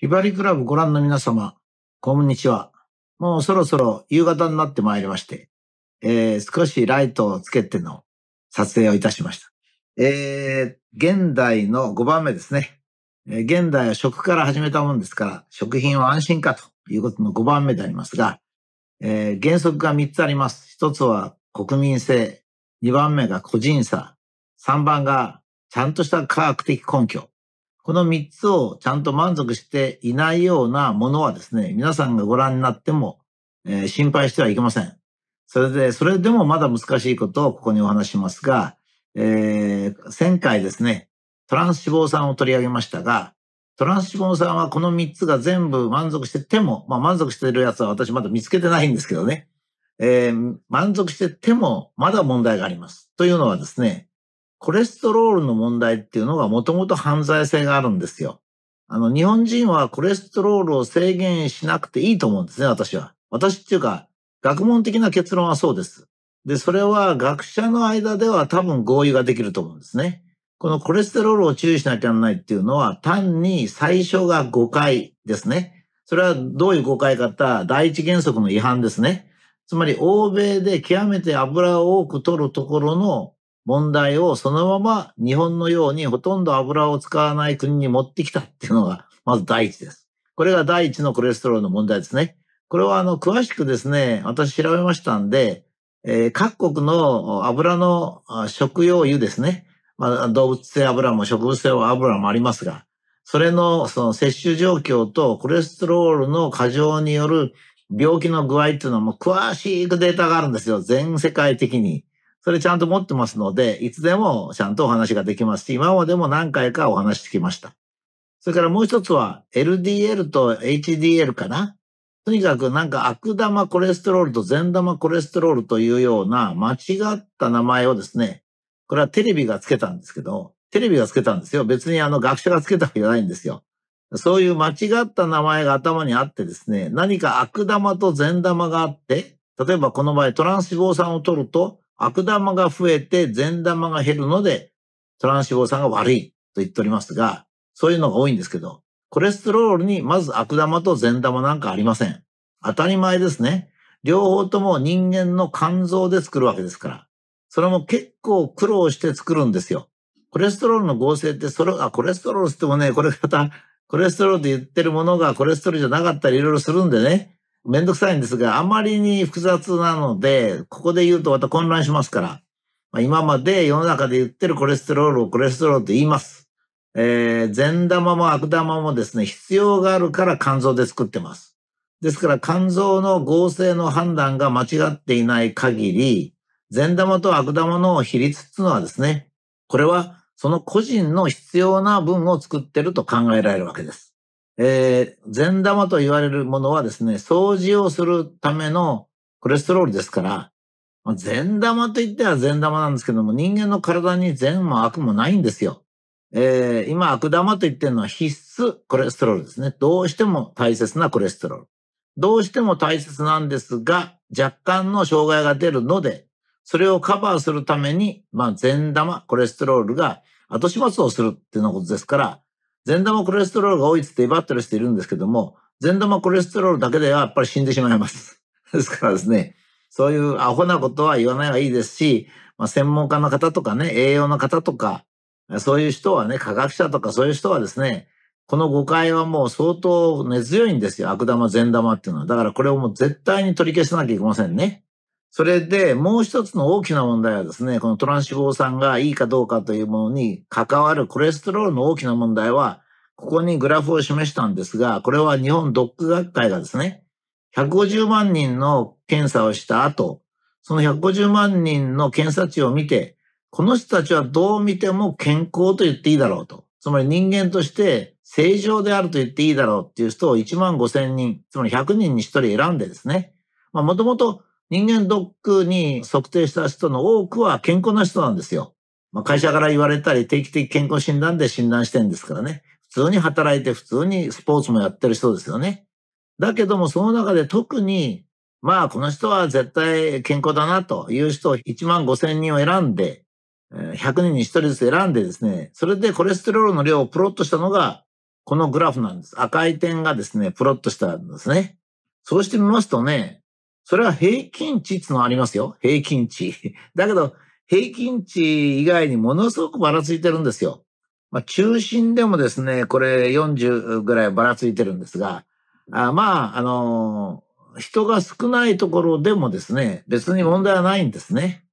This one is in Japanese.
ひばりクラブご覧の皆様、こんにちは。もうそろそろ夕方になってまいりまして、えー、少しライトをつけての撮影をいたしました。えー、現代の5番目ですね。えー、現代は食から始めたもんですから、食品は安心かということの5番目でありますが、えー、原則が3つあります。1つは国民性、2番目が個人差、3番がちゃんとした科学的根拠、この三つをちゃんと満足していないようなものはですね、皆さんがご覧になっても、えー、心配してはいけません。それで、それでもまだ難しいことをここにお話しますが、えー、前回ですね、トランス脂肪酸を取り上げましたが、トランス脂肪酸はこの三つが全部満足してても、まあ満足してるやつは私まだ見つけてないんですけどね、えー、満足しててもまだ問題があります。というのはですね、コレステロールの問題っていうのがもともと犯罪性があるんですよ。あの、日本人はコレステロールを制限しなくていいと思うんですね、私は。私っていうか、学問的な結論はそうです。で、それは学者の間では多分合意ができると思うんですね。このコレステロールを注意しなきゃならないっていうのは、単に最初が誤解ですね。それはどういう誤解かった第一原則の違反ですね。つまり、欧米で極めて油を多く取るところの問題をそのまま日本のようにほとんど油を使わない国に持ってきたっていうのが、まず第一です。これが第一のコレステロールの問題ですね。これはあの、詳しくですね、私調べましたんで、えー、各国の油の食用油ですね。まあ、動物性油も植物性油もありますが、それのその摂取状況とコレステロールの過剰による病気の具合っていうのはもう詳しくデータがあるんですよ。全世界的に。それちゃんと持ってますので、いつでもちゃんとお話ができますし、今までも何回かお話してきました。それからもう一つは LDL と HDL かな。とにかくなんか悪玉コレステロールと善玉コレステロールというような間違った名前をですね、これはテレビがつけたんですけど、テレビがつけたんですよ。別にあの学者がつけたわけじゃないんですよ。そういう間違った名前が頭にあってですね、何か悪玉と善玉があって、例えばこの場合トランス脂肪酸を取ると悪玉が増えて善玉が減るので、トランス脂肪酸が悪いと言っておりますが、そういうのが多いんですけど、コレステロールにまず悪玉と善玉なんかありません。当たり前ですね。両方とも人間の肝臓で作るわけですから。それも結構苦労して作るんですよ。コレステロールの合成って、それ、あ、コレステロールってもね、これ方、コレステロールで言ってるものがコレステロールじゃなかったりいろいろするんでね、めんどくさいんですが、あまりに複雑なので、ここで言うとまた混乱しますから、まあ、今まで世の中で言ってるコレステロールをコレステロールと言います。えー、善玉も悪玉もですね、必要があるから肝臓で作ってます。ですから肝臓の合成の判断が間違っていない限り、善玉と悪玉の比率っていうのはですね、これはその個人の必要な分を作ってると考えられるわけです。えー、善玉と言われるものはですね、掃除をするためのコレステロールですから、善玉と言っては善玉なんですけども、人間の体に善も悪もないんですよ。えー、今悪玉と言ってるのは必須コレステロールですね。どうしても大切なコレステロール。どうしても大切なんですが、若干の障害が出るので、それをカバーするために、まあ、善玉、コレステロールが後始末をするっていうのことですから、善玉コレステロールが多いっつって威張ってる人いるんですけども、善玉コレステロールだけではやっぱり死んでしまいます。ですからですね、そういうアホなことは言わない方がいいですし、まあ、専門家の方とかね、栄養の方とか、そういう人はね、科学者とかそういう人はですね、この誤解はもう相当根強いんですよ。悪玉、善玉っていうのは。だからこれをもう絶対に取り消さなきゃいけませんね。それで、もう一つの大きな問題はですね、このトランス脂ー酸がいいかどうかというものに関わるコレステロールの大きな問題は、ここにグラフを示したんですが、これは日本ドック学会がですね、150万人の検査をした後、その150万人の検査値を見て、この人たちはどう見ても健康と言っていいだろうと。つまり人間として正常であると言っていいだろうっていう人を1万5千人、つまり100人に1人選んでですね、まあもともと人間ドックに測定した人の多くは健康な人なんですよ。まあ、会社から言われたり、定期的健康診断で診断してるんですからね。普通に働いて、普通にスポーツもやってる人ですよね。だけども、その中で特に、まあ、この人は絶対健康だなという人を1万5千人を選んで、100人に1人ずつ選んでですね、それでコレステロールの量をプロットしたのが、このグラフなんです。赤い点がですね、プロットしたんですね。そうしてみますとね、それは平均値っていうのはありますよ。平均値。だけど、平均値以外にものすごくばらついてるんですよ。まあ、中心でもですね、これ40ぐらいばらついてるんですが、あまあ、あのー、人が少ないところでもですね、別に問題はないんですね。